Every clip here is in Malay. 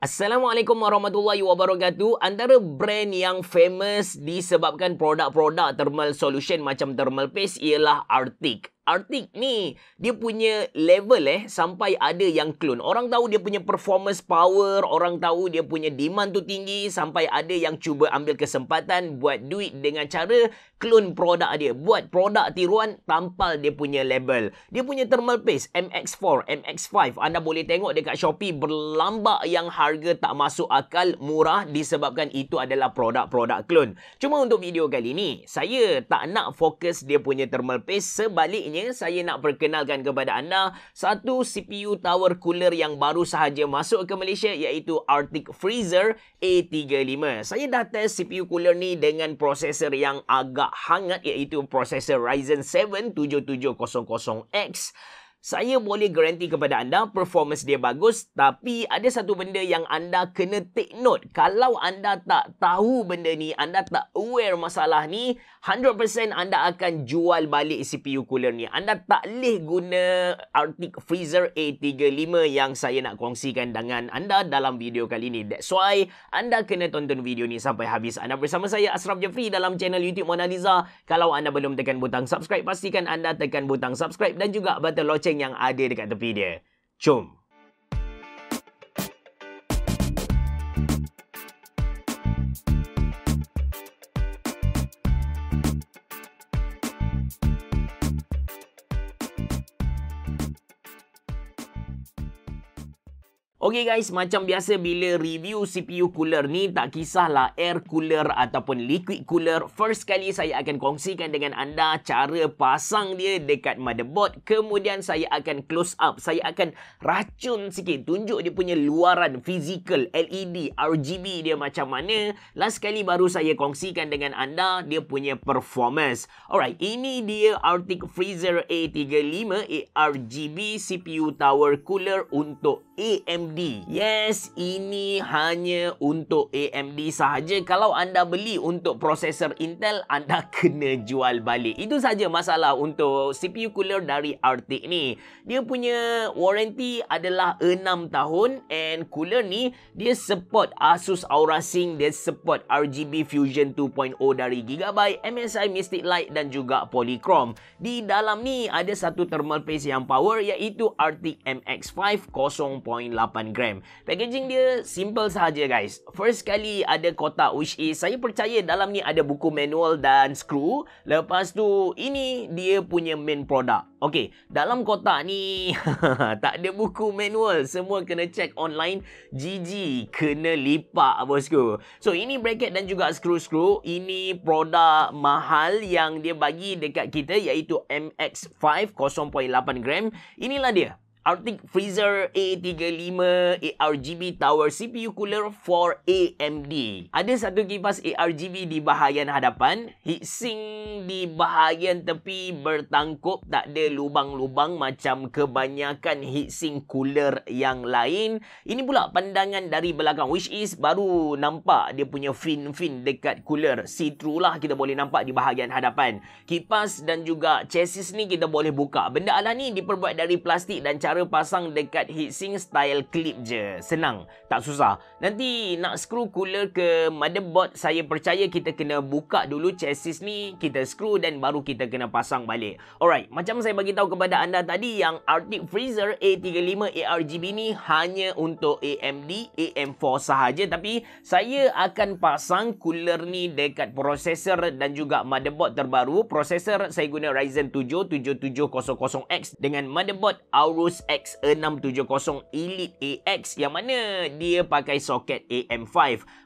Assalamualaikum warahmatullahi wabarakatuh. Antara brand yang famous disebabkan produk-produk thermal solution macam thermal paste ialah Arctic. Arctic ni dia punya level eh sampai ada yang clone. Orang tahu dia punya performance power, orang tahu dia punya demand tu tinggi sampai ada yang cuba ambil kesempatan buat duit dengan cara clone produk dia. Buat produk tiruan tampal dia punya label. Dia punya thermal paste MX4, MX5 anda boleh tengok dekat Shopee berlambak yang harga tak masuk akal murah disebabkan itu adalah produk-produk clone. Cuma untuk video kali ni saya tak nak fokus dia punya thermal paste sebaliknya sebenarnya saya nak perkenalkan kepada anda satu CPU tower cooler yang baru sahaja masuk ke Malaysia iaitu Arctic Freezer A35. Saya dah test CPU cooler ni dengan prosesor yang agak hangat iaitu prosesor Ryzen 7 7700X saya boleh garanti kepada anda performance dia bagus tapi ada satu benda yang anda kena take note kalau anda tak tahu benda ni anda tak aware masalah ni 100% anda akan jual balik CPU cooler ni anda tak leh guna Arctic Freezer A35 yang saya nak kongsikan dengan anda dalam video kali ni that's why anda kena tonton video ni sampai habis anda bersama saya Asraf Jeffrey dalam channel YouTube Mona Lisa kalau anda belum tekan butang subscribe pastikan anda tekan butang subscribe dan juga button lonceng masing yang ada dekat tepi dia. Jom! Okay guys, macam biasa bila review CPU cooler ni, tak kisahlah air cooler ataupun liquid cooler, first kali saya akan kongsikan dengan anda cara pasang dia dekat motherboard, kemudian saya akan close up, saya akan racun sikit, tunjuk dia punya luaran physical LED, RGB dia macam mana, last kali baru saya kongsikan dengan anda, dia punya performance. Alright, ini dia Arctic Freezer A35 ARGB CPU Tower Cooler untuk AMD AMD. Yes, ini hanya untuk AMD sahaja. Kalau anda beli untuk prosesor Intel, anda kena jual balik. Itu saja masalah untuk CPU cooler dari RTX ni. Dia punya warranty adalah 6 tahun and cooler ni dia support Asus Aura Sync, dia support RGB Fusion 2.0 dari Gigabyte, MSI Mystic Light dan juga Polychrome. Di dalam ni ada satu thermal paste yang power iaitu RTX MX5 8 gram. Packaging dia simple sahaja guys. First kali ada kotak which is saya percaya dalam ni ada buku manual dan screw. Lepas tu ini dia punya main product. Okay, dalam kotak ni tak ada buku manual. Semua kena check online. GG, kena lipat bosku. So ini bracket dan juga screw-screw. Ini produk mahal yang dia bagi dekat kita iaitu MX5 0.8 gram. Inilah dia. RTX Freezer A35 ARGB Tower CPU Cooler for AMD. Ada satu kipas ARGB di bahagian hadapan, heatsink di bahagian tepi bertangkup tak ada lubang-lubang macam kebanyakan heatsink cooler yang lain. Ini pula pandangan dari belakang which is baru nampak dia punya fin-fin dekat cooler. See through lah kita boleh nampak di bahagian hadapan. Kipas dan juga chassis ni kita boleh buka. Benda alah ni diperbuat dari plastik dan cara cara pasang dekat heatsink style clip je. Senang, tak susah. Nanti nak screw cooler ke motherboard, saya percaya kita kena buka dulu chassis ni, kita screw dan baru kita kena pasang balik. Alright, macam saya bagi tahu kepada anda tadi yang Arctic Freezer A35 ARGB ni hanya untuk AMD AM4 sahaja tapi saya akan pasang cooler ni dekat processor dan juga motherboard terbaru. Processor saya guna Ryzen 7 7700X dengan motherboard Aorus SX670 Elite AX yang mana dia pakai soket AM5.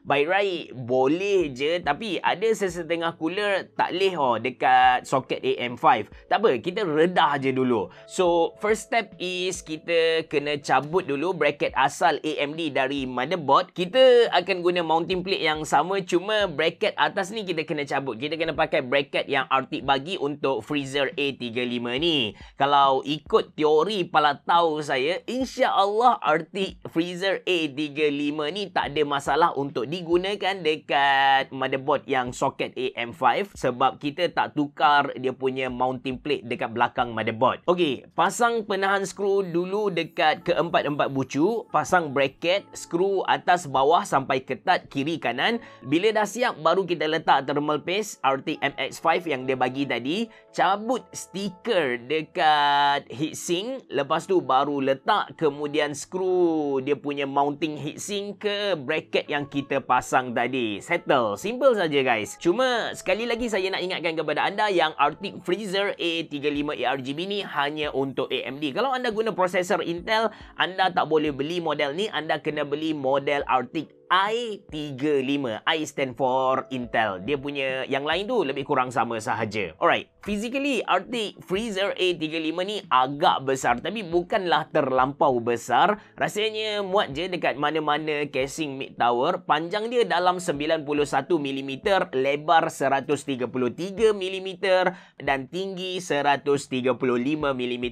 By right, boleh je tapi ada sesetengah cooler tak leh oh, dekat soket AM5. Tak apa, kita redah je dulu. So, first step is kita kena cabut dulu bracket asal AMD dari motherboard. Kita akan guna mounting plate yang sama cuma bracket atas ni kita kena cabut. Kita kena pakai bracket yang Arctic bagi untuk freezer A35 ni. Kalau ikut teori pala tahu saya, insya-Allah arti freezer A35 ni tak ada masalah untuk digunakan dekat motherboard yang soket AM5 sebab kita tak tukar dia punya mounting plate dekat belakang motherboard. Okey, pasang penahan skru dulu dekat keempat-empat bucu, pasang bracket skru atas bawah sampai ketat kiri kanan. Bila dah siap baru kita letak thermal paste mx 5 yang dia bagi tadi, cabut stiker dekat heatsink, lepas tu tu baru letak kemudian skru dia punya mounting heatsink ke bracket yang kita pasang tadi. Settle. Simple saja guys. Cuma sekali lagi saya nak ingatkan kepada anda yang Arctic Freezer A35 ARGB ni hanya untuk AMD. Kalau anda guna prosesor Intel, anda tak boleh beli model ni. Anda kena beli model Arctic I35 I stand for Intel Dia punya yang lain tu lebih kurang sama sahaja Alright Physically RT Freezer A35 ni agak besar Tapi bukanlah terlampau besar Rasanya muat je dekat mana-mana casing mid tower Panjang dia dalam 91mm Lebar 133mm Dan tinggi 135mm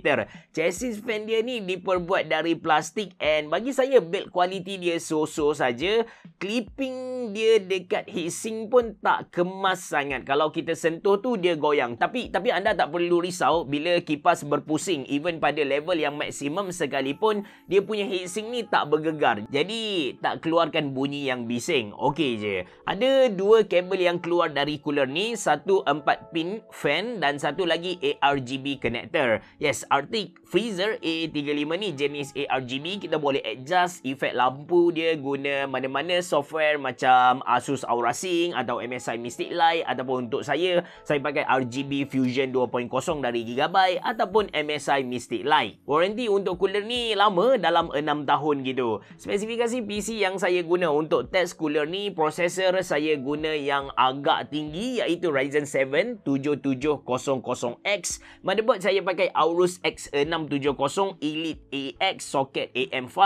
Chassis fan dia ni diperbuat dari plastik And bagi saya build quality dia so-so saja clipping dia dekat hissing pun tak kemas sangat. Kalau kita sentuh tu dia goyang. Tapi tapi anda tak perlu risau bila kipas berpusing even pada level yang maksimum sekalipun dia punya hissing ni tak bergegar. Jadi tak keluarkan bunyi yang bising. Okey je. Ada dua kabel yang keluar dari cooler ni, satu 4 pin fan dan satu lagi ARGB connector. Yes, Arctic Freezer A35 ni jenis ARGB kita boleh adjust efek lampu dia guna mana mana software macam Asus Aura Sync atau MSI Mystic Light, ataupun untuk saya saya pakai RGB Fusion 2.0 dari Gigabyte ataupun MSI Mystic Light. Warranty untuk cooler ni lama dalam 6 tahun gitu. Spesifikasi PC yang saya guna untuk test cooler ni prosesor saya guna yang agak tinggi iaitu Ryzen 7 7700X. Motherboard saya pakai Aorus X670 Elite AX socket AM5.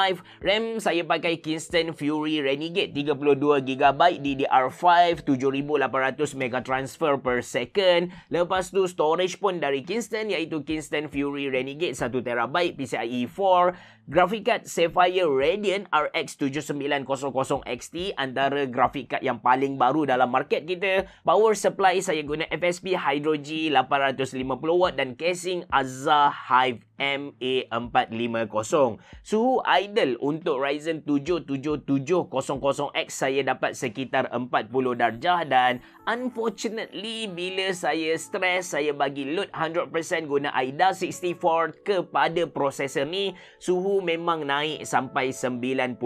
RAM saya pakai Kingston Fury Red. Renegade 32GB DDR5 7800 mega transfer per second. Lepas tu storage pun dari Kingston iaitu Kingston Fury Renegade 1TB PCIe 4. Grafik card Sapphire Radeon RX 7900 XT antara grafik card yang paling baru dalam market kita. Power supply saya guna FSP Hydro G 850W dan casing Azza Hive MA450. Suhu ideal untuk Ryzen 77700X saya dapat sekitar 40 darjah dan unfortunately bila saya stres saya bagi load 100% guna IDA 64 kepada prosesor ni suhu memang naik sampai 95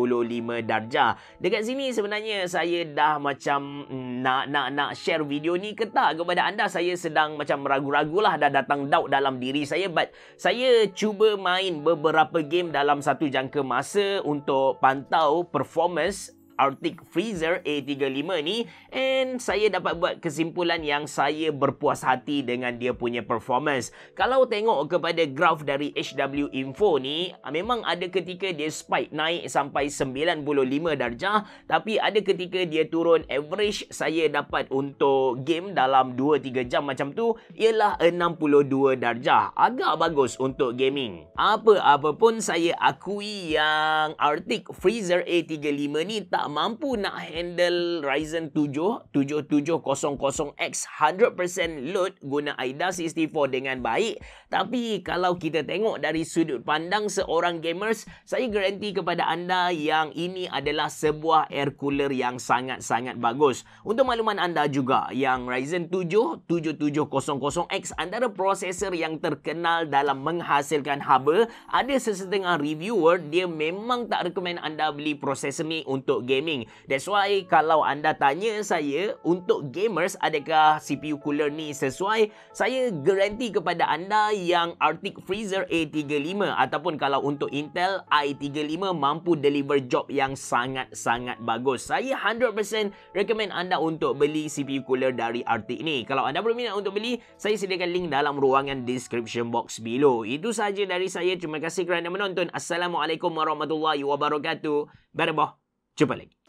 darjah. Dekat sini sebenarnya saya dah macam hmm, nak nak nak share video ni ke tak kepada anda saya sedang macam ragu-ragulah dah datang doubt dalam diri saya but saya cuba main beberapa game dalam satu jangka masa untuk pantau performance Arctic Freezer A35 ni and saya dapat buat kesimpulan yang saya berpuas hati dengan dia punya performance. Kalau tengok kepada graf dari HW Info ni, memang ada ketika dia spike naik sampai 95 darjah tapi ada ketika dia turun average saya dapat untuk game dalam 2-3 jam macam tu ialah 62 darjah. Agak bagus untuk gaming. Apa-apa pun saya akui yang Arctic Freezer A35 ni tak mampu nak handle Ryzen 7 7700X 100% load guna AIDA64 dengan baik tapi kalau kita tengok dari sudut pandang seorang gamers saya garanti kepada anda yang ini adalah sebuah air cooler yang sangat-sangat bagus untuk makluman anda juga yang Ryzen 7 7700X antara prosesor yang terkenal dalam menghasilkan haba ada sesetengah reviewer dia memang tak rekomen anda beli prosesor ni untuk gaming. That's why kalau anda tanya saya untuk gamers adakah CPU cooler ni sesuai, saya garanti kepada anda yang Arctic Freezer A35 ataupun kalau untuk Intel i35 mampu deliver job yang sangat-sangat bagus. Saya 100% recommend anda untuk beli CPU cooler dari Arctic ni. Kalau anda belum berminat untuk beli, saya sediakan link dalam ruangan description box below. Itu sahaja dari saya. Terima kasih kerana menonton. Assalamualaikum warahmatullahi wabarakatuh. Berbah. चुप